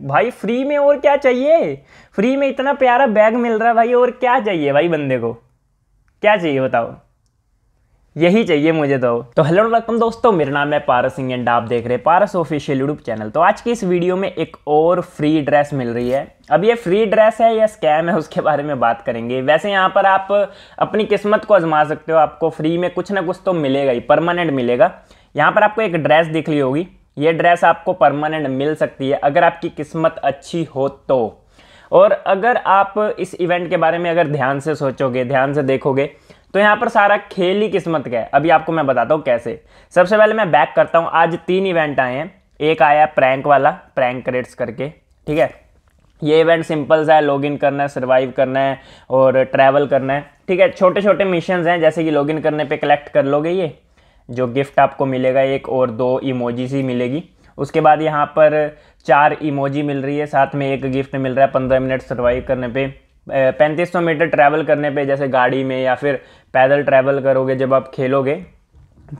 भाई फ्री में और क्या चाहिए फ्री में इतना प्यारा बैग मिल रहा है भाई और क्या चाहिए भाई बंदे को क्या चाहिए बताओ यही चाहिए मुझे तो तो हेलो वेलकम दोस्तों मेरा नाम है पारस सिंह एंड आप देख रहे हैं पारस ऑफिशियल यूट्यूब चैनल तो आज की इस वीडियो में एक और फ्री ड्रेस मिल रही है अब ये फ्री ड्रेस है या स्कैम है उसके बारे में बात करेंगे वैसे यहाँ पर आप अपनी किस्मत को आजमा सकते हो आपको फ्री में कुछ ना कुछ तो मिलेगा ही परमानेंट मिलेगा यहाँ पर आपको एक ड्रेस दिख ली होगी ये ड्रेस आपको परमानेंट मिल सकती है अगर आपकी किस्मत अच्छी हो तो और अगर आप इस इवेंट के बारे में अगर ध्यान से सोचोगे ध्यान से देखोगे तो यहाँ पर सारा खेल ही किस्मत का है अभी आपको मैं बताता हूँ कैसे सबसे पहले मैं बैक करता हूँ आज तीन इवेंट आए हैं एक आया प्रैंक वाला प्रैंक क्रेड्स करके ठीक है ये इवेंट सिंपल सा है लॉगिन करना है सर्वाइव करना है और ट्रैवल करना है ठीक है छोटे छोटे मिशन हैं जैसे कि लॉगिन करने पे कलेक्ट कर लोगे ये जो गिफ्ट आपको मिलेगा एक और दो इमोजीज ही मिलेगी उसके बाद यहाँ पर चार इमोजी मिल रही है साथ में एक गिफ्ट मिल रहा है पंद्रह मिनट सर्वाइव करने पे पैंतीस सौ मीटर ट्रैवल करने पे जैसे गाड़ी में या फिर पैदल ट्रैवल करोगे जब आप खेलोगे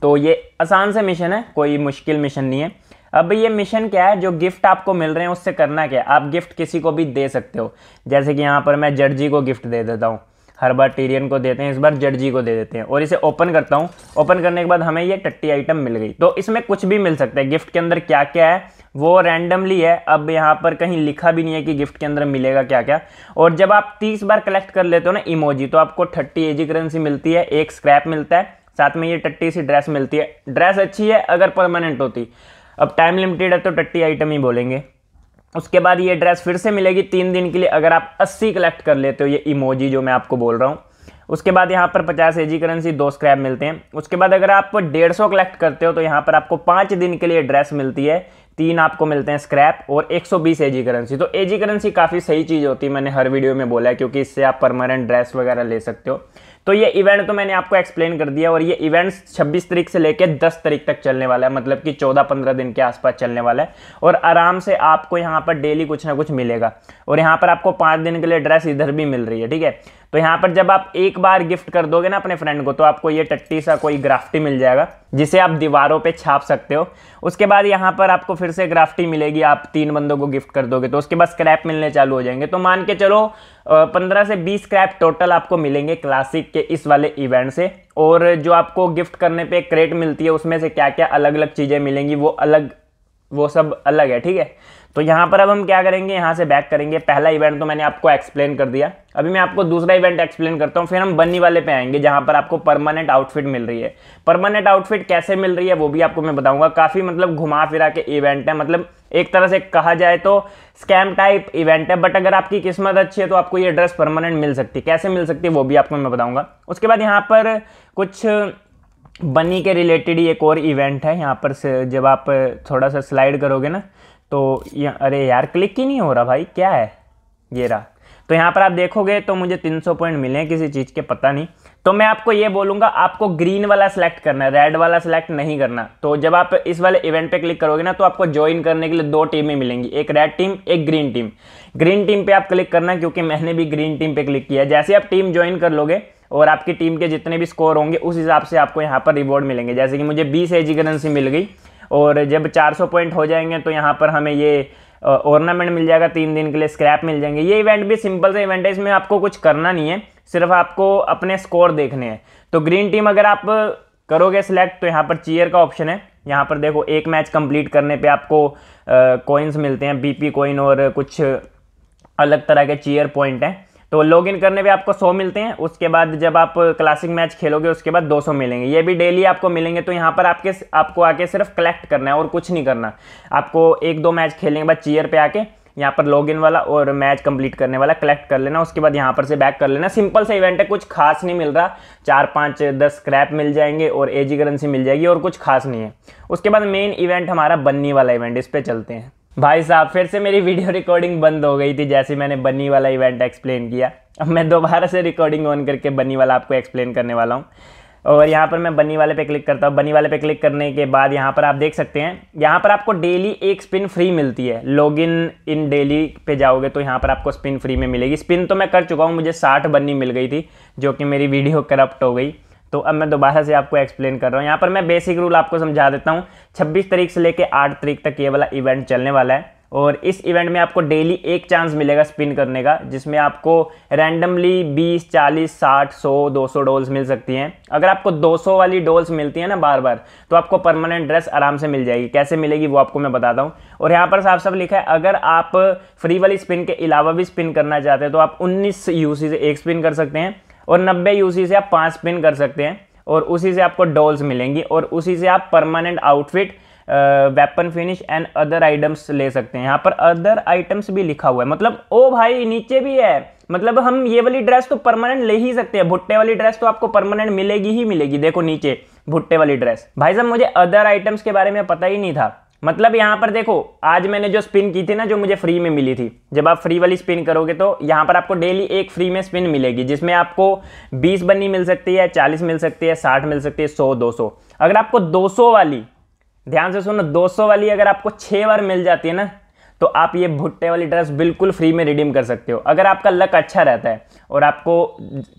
तो ये आसान से मिशन है कोई मुश्किल मिशन नहीं है अब ये मिशन क्या है जो गिफ्ट आपको मिल रहे हैं उससे करना क्या है आप गिफ्ट किसी को भी दे सकते हो जैसे कि यहाँ पर मैं जर्जी को गिफ्ट दे देता हूँ टीरियन को देते हैं इस बार जडजी को दे देते हैं और इसे ओपन करता हूँ ओपन करने के बाद हमें ये टट्टी आइटम मिल गई तो इसमें कुछ भी मिल सकता है गिफ्ट के अंदर क्या क्या है वो रैंडमली है अब यहाँ पर कहीं लिखा भी नहीं है कि गिफ्ट के अंदर मिलेगा क्या क्या और जब आप तीस बार कलेक्ट कर लेते हो ना इमोजी तो आपको थर्टी एजी करेंसी मिलती है एक स्क्रैप मिलता है साथ में ये टट्टी सी ड्रेस मिलती है ड्रेस अच्छी है अगर परमानेंट होती अब टाइम लिमिटेड है तो टट्टी आइटम ही बोलेंगे उसके बाद ये ड्रेस फिर से मिलेगी तीन दिन के लिए अगर आप 80 कलेक्ट कर लेते हो ये इमोजी जो मैं आपको बोल रहा हूँ उसके बाद यहाँ पर 50 एजी करेंसी दो स्क्रैप मिलते हैं उसके बाद अगर आप 150 कलेक्ट करते हो तो यहाँ पर आपको पाँच दिन के लिए ड्रेस मिलती है तीन आपको मिलते हैं स्क्रैप और 120 एजी करेंसी तो एजी करेंसी काफ़ी सही चीज़ होती है मैंने हर वीडियो में बोला है क्योंकि इससे आप परमानेंट ड्रेस वगैरह ले सकते हो तो ये इवेंट तो मैंने आपको एक्सप्लेन कर दिया और ये इवेंट्स 26 तारीख से लेकर 10 तारीख तक चलने वाला है मतलब कि 14-15 दिन के आसपास चलने वाला है और आराम से आपको यहाँ पर डेली कुछ ना कुछ मिलेगा और यहाँ पर आपको पाँच दिन के लिए ड्रेस इधर भी मिल रही है ठीक है तो यहाँ पर जब आप एक बार गिफ्ट कर दोगे ना अपने फ्रेंड को तो आपको ये टट्टी सा कोई ग्राफ्टी मिल जाएगा जिसे आप दीवारों पे छाप सकते हो उसके बाद यहाँ पर आपको फिर से ग्राफ्टी मिलेगी आप तीन बंदों को गिफ्ट कर दोगे तो उसके बाद स्क्रैप मिलने चालू हो जाएंगे तो मान के चलो पंद्रह से बीस स्क्रैप टोटल आपको मिलेंगे क्लासिक के इस वाले इवेंट से और जो आपको गिफ्ट करने पे क्रेट मिलती है उसमें से क्या क्या अलग अलग चीज़ें मिलेंगी वो अलग वो सब अलग है ठीक है तो यहाँ पर अब हम क्या करेंगे यहाँ से बैक करेंगे पहला इवेंट तो मैंने आपको एक्सप्लेन कर दिया अभी मैं आपको दूसरा इवेंट एक्सप्लेन करता हूँ फिर हम बन्नी वाले पे आएंगे जहाँ पर आपको परमानेंट आउटफिट मिल रही है परमानेंट आउटफिट कैसे मिल रही है वो भी आपको मैं बताऊंगा काफ़ी मतलब घुमा फिरा के इवेंट है मतलब एक तरह से कहा जाए तो स्कैम टाइप इवेंट है बट अगर आपकी किस्मत अच्छी है तो आपको ये ड्रेस परमानेंट मिल सकती है कैसे मिल सकती है वो भी आपको मैं बताऊँगा उसके बाद यहाँ पर कुछ बनी के रिलेटेड ही एक और इवेंट है यहाँ पर से जब आप थोड़ा सा स्लाइड करोगे ना तो या, अरे यार क्लिक ही नहीं हो रहा भाई क्या है ये रहा तो यहाँ पर आप देखोगे तो मुझे 300 पॉइंट मिले हैं किसी चीज़ के पता नहीं तो मैं आपको ये बोलूँगा आपको ग्रीन वाला सेलेक्ट करना है रेड वाला सेलेक्ट नहीं करना तो जब आप इस वाले इवेंट पे क्लिक करोगे ना तो आपको ज्वाइन करने के लिए दो टीमें मिलेंगी एक रेड टीम एक ग्रीन टीम ग्रीन टीम पे आप क्लिक करना क्योंकि मैंने भी ग्रीन टीम पे क्लिक किया जैसे आप टीम ज्वाइन कर लोगे और आपकी टीम के जितने भी स्कोर होंगे उस हिसाब से आपको यहाँ पर रिवॉर्ड मिलेंगे जैसे कि मुझे बीस एजी करेंसी मिल गई और जब 400 पॉइंट हो जाएंगे तो यहाँ पर हमें ये ऑर्नामेंट मिल जाएगा तीन दिन के लिए स्क्रैप मिल जाएंगे ये इवेंट भी सिंपल सा इवेंट है इसमें आपको कुछ करना नहीं है सिर्फ आपको अपने स्कोर देखने हैं तो ग्रीन टीम अगर आप करोगे सिलेक्ट तो यहाँ पर चीयर का ऑप्शन है यहाँ पर देखो एक मैच कंप्लीट करने पे आपको कॉइन्स मिलते हैं बीपी कॉइन और कुछ अलग तरह के चीयर पॉइंट हैं तो लॉग इन करने पे आपको 100 मिलते हैं उसके बाद जब आप क्लासिक मैच खेलोगे उसके बाद 200 मिलेंगे ये भी डेली आपको मिलेंगे तो यहाँ पर आपके आपको आके सिर्फ कलेक्ट करना है और कुछ नहीं करना आपको एक दो मैच खेलने के बाद चेयर पे आके यहाँ पर लॉगिन वाला और मैच कंप्लीट करने वाला कलेक्ट कर लेना उसके बाद यहाँ पर से बैक कर लेना सिंपल सा इवेंट है कुछ खास नहीं मिल रहा चार पाँच दस स्क्रैप मिल जाएंगे और एजी करेंसी मिल जाएगी और कुछ खास नहीं है उसके बाद मेन इवेंट हमारा बनने वाला इवेंट इस पर चलते हैं भाई साहब फिर से मेरी वीडियो रिकॉर्डिंग बंद हो गई थी जैसे मैंने बनी वाला इवेंट एक्सप्लेन किया अब मैं दोबारा से रिकॉर्डिंग ऑन करके बनी वाला आपको एक्सप्लेन करने वाला हूँ और यहाँ पर मैं बनी वाले पे क्लिक करता हूँ बनी वाले पे क्लिक करने के बाद यहाँ पर आप देख सकते हैं यहाँ पर आपको डेली एक स्पिन फ्री मिलती है लॉग इन इन डेली पे जाओगे तो यहाँ पर आपको स्पिन फ्री में मिलेगी स्पिन तो मैं कर चुका हूँ मुझे साठ बनी मिल गई थी जो कि मेरी वीडियो करप्ट हो गई तो अब मैं दोबारा से आपको एक्सप्लेन कर रहा हूँ यहाँ पर मैं बेसिक रूल आपको समझा देता हूँ छब्बीस तारीख से लेकर आठ तारीख तक ये वाला इवेंट चलने वाला है और इस इवेंट में आपको डेली एक चांस मिलेगा स्पिन करने का जिसमें आपको रैंडमली 20, 40, 60, 100, 200 डोल्स मिल सकती हैं अगर आपको 200 वाली डोल्स मिलती हैं ना बार बार तो आपको परमानेंट ड्रेस आराम से मिल जाएगी कैसे मिलेगी वो आपको मैं बताता हूँ और यहाँ पर साफ साफ लिखा है अगर आप फ्री वाली स्पिन के अलावा भी स्पिन करना चाहते हैं तो आप उन्नीस यू से एक स्पिन कर सकते हैं और नब्बे यूसी से आप पाँच स्पिन कर सकते हैं और उसी से आपको डॉल्स मिलेंगी और उसी से आप permanent outfit weapon finish and other items ले सकते हैं यहाँ पर अदर आइटम्स भी लिखा हुआ है मतलब ओ भाई नीचे भी है मतलब हम ये वाली ड्रेस तो परमानेंट ले ही सकते हैं भुट्टे वाली ड्रेस तो आपको परमानेंट मिलेगी ही मिलेगी देखो नीचे भुट्टे वाली ड्रेस भाई साहब मुझे अदर आइटम्स के बारे में पता ही नहीं था मतलब यहाँ पर देखो आज मैंने जो स्पिन की थी ना जो मुझे फ्री में मिली थी जब आप फ्री वाली स्पिन करोगे तो यहाँ पर आपको डेली एक फ्री में स्पिन मिलेगी जिसमें आपको 20 बनी मिल सकती है 40 मिल सकती है 60 मिल सकती है 100 200 अगर आपको 200 वाली ध्यान से सुनो 200 वाली अगर आपको छः बार मिल जाती है ना तो आप ये भुट्टे वाली ड्रेस बिल्कुल फ्री में रिडीम कर सकते हो अगर आपका लक अच्छा रहता है और आपको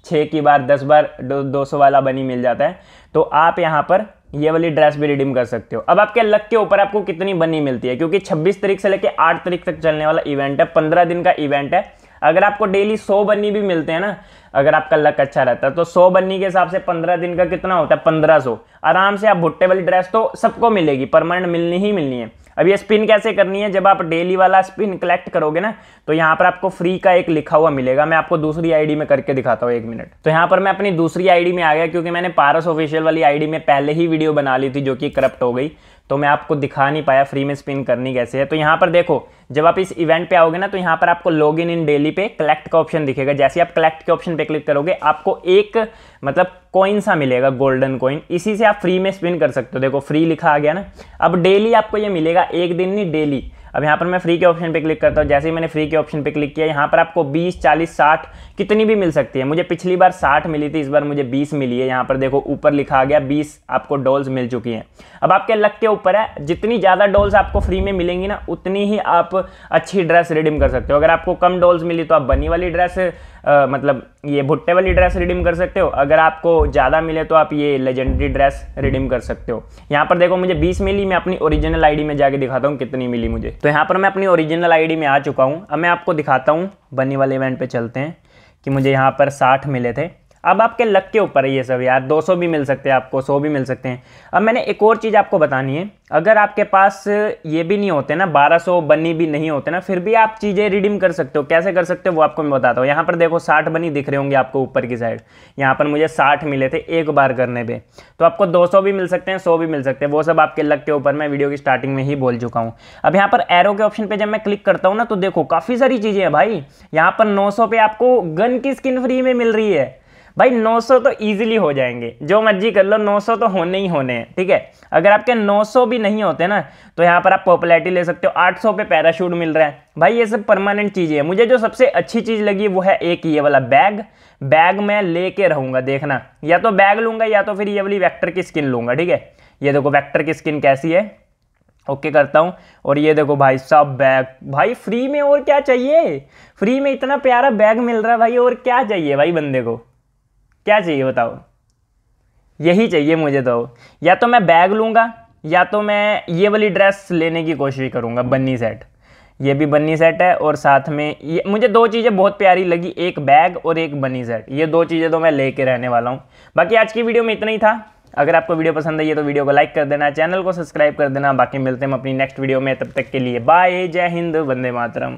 छः की बार दस बार दो सौ वाला बनी मिल जाता है तो आप यहाँ पर ये वाली ड्रेस भी रिडीम कर सकते हो अब आपके लक के ऊपर आपको कितनी बनी मिलती है क्योंकि 26 तारीख से लेकर 8 तारीख तक चलने वाला इवेंट है 15 दिन का इवेंट है अगर आपको डेली 100 बनी भी मिलते हैं ना अगर आपका लक अच्छा रहता है तो 100 बनी के हिसाब से 15 दिन का कितना होता है 1500 आराम से आप भुट्टे वाली ड्रेस तो सबको मिलेगी परमानेंट मिलनी ही मिलनी है अब ये स्पिन कैसे करनी है जब आप डेली वाला स्पिन कलेक्ट करोगे ना तो यहाँ पर आपको फ्री का एक लिखा हुआ मिलेगा मैं आपको दूसरी आईडी में करके दिखाता हूँ एक मिनट तो यहाँ पर मैं अपनी दूसरी आईडी में आ गया क्योंकि मैंने पारस ऑफिशियल वाली आईडी में पहले ही वीडियो बना ली थी जो कि करप्ट हो गई तो मैं आपको दिखा नहीं पाया फ्री में स्पिन करनी कैसे है तो यहाँ पर देखो जब आप इस इवेंट पे आओगे ना तो यहाँ पर आपको लॉग इन इन डेली पे कलेक्ट का ऑप्शन दिखेगा जैसे आप कलेक्ट के ऑप्शन पे क्लिक करोगे आपको एक मतलब कॉइन सा मिलेगा गोल्डन कॉइन इसी से आप फ्री में स्पिन कर सकते हो देखो फ्री लिखा आ गया ना अब डेली आपको ये मिलेगा एक दिन नहीं डेली अब यहाँ पर मैं फ्री के ऑप्शन पे क्लिक करता हूँ जैसे ही मैंने फ्री के ऑप्शन पे क्लिक किया यहाँ पर आपको 20, 40, 60 कितनी भी मिल सकती है मुझे पिछली बार 60 मिली थी इस बार मुझे 20 मिली है यहाँ पर देखो ऊपर लिखा गया 20 आपको डॉल्स मिल चुकी हैं अब आपके लक के ऊपर है जितनी ज़्यादा डॉल्स आपको फ्री में मिलेंगी ना उतनी ही आप अच्छी ड्रेस रिडीम कर सकते हो अगर आपको कम डॉल्स मिली तो आप बनी वाली ड्रेस आ, मतलब ये भुट्टे वाली ड्रेस रिडीम कर सकते हो अगर आपको ज़्यादा मिले तो आप ये लेजेंडरी ड्रेस रिडीम कर सकते हो यहाँ पर देखो मुझे 20 मिली मैं अपनी ओरिजिनल आईडी में जाके दिखाता हूँ कितनी मिली मुझे तो यहाँ पर मैं अपनी ओरिजिनल आईडी में आ चुका हूँ अब मैं आपको दिखाता हूँ बनी वाले इवेंट पर चलते हैं कि मुझे यहाँ पर साठ मिले थे अब आपके लक के ऊपर है ये सब यार 200 भी मिल सकते हैं आपको 100 भी मिल सकते हैं अब मैंने एक और चीज़ आपको बतानी है अगर आपके पास ये भी नहीं होते ना 1200 बनी भी नहीं होते ना फिर भी आप चीज़ें रिडीम कर सकते हो कैसे कर सकते हो वो आपको मैं बताता हूँ यहाँ पर देखो साठ बनी दिख रहे होंगे आपको ऊपर की साइड यहाँ पर मुझे साठ मिले थे एक बार करने पर तो आपको दो भी मिल सकते हैं सौ भी मिल सकते हैं वो सब आपके लक के ऊपर मैं वीडियो की स्टार्टिंग में ही बोल चुका हूँ अब यहाँ पर एरो के ऑप्शन पर जब मैं क्लिक करता हूँ ना तो देखो काफ़ी सारी चीज़ें हैं भाई यहाँ पर नौ पे आपको गन की स्किन फ्री में मिल रही है भाई 900 तो ईजिली हो जाएंगे जो मर्जी कर लो 900 तो होने ही होने हैं ठीक है अगर आपके 900 भी नहीं होते ना तो यहाँ पर आप पॉपुलैरिटी ले सकते हो 800 पे पैराशूट मिल रहा है भाई ये सब परमानेंट चीज़ें हैं मुझे जो सबसे अच्छी चीज़ लगी वो है एक ये वाला बैग बैग मैं लेके कर देखना या तो बैग लूँगा या तो फिर ये वाली वैक्टर की स्किन लूँगा ठीक है ये देखो वैक्टर की स्किन कैसी है ओके okay, करता हूँ और ये देखो भाई सब बैग भाई फ्री में और क्या चाहिए फ्री में इतना प्यारा बैग मिल रहा है भाई और क्या चाहिए भाई बंदे को क्या चाहिए बताओ यही चाहिए मुझे तो या तो मैं बैग लूँगा या तो मैं ये वाली ड्रेस लेने की कोशिश करूँगा बन्नी सेट ये भी बन्नी सेट है और साथ में ये मुझे दो चीज़ें बहुत प्यारी लगी एक बैग और एक बन्नी सेट ये दो चीज़ें तो मैं लेके रहने वाला हूँ बाकी आज की वीडियो में इतना ही था अगर आपको वीडियो पसंद आई है तो वीडियो को लाइक कर देना चैनल को सब्सक्राइब कर देना बाकी मिलते हैं अपनी नेक्स्ट वीडियो में तब तक के लिए बाय जय हिंद वंदे मातरम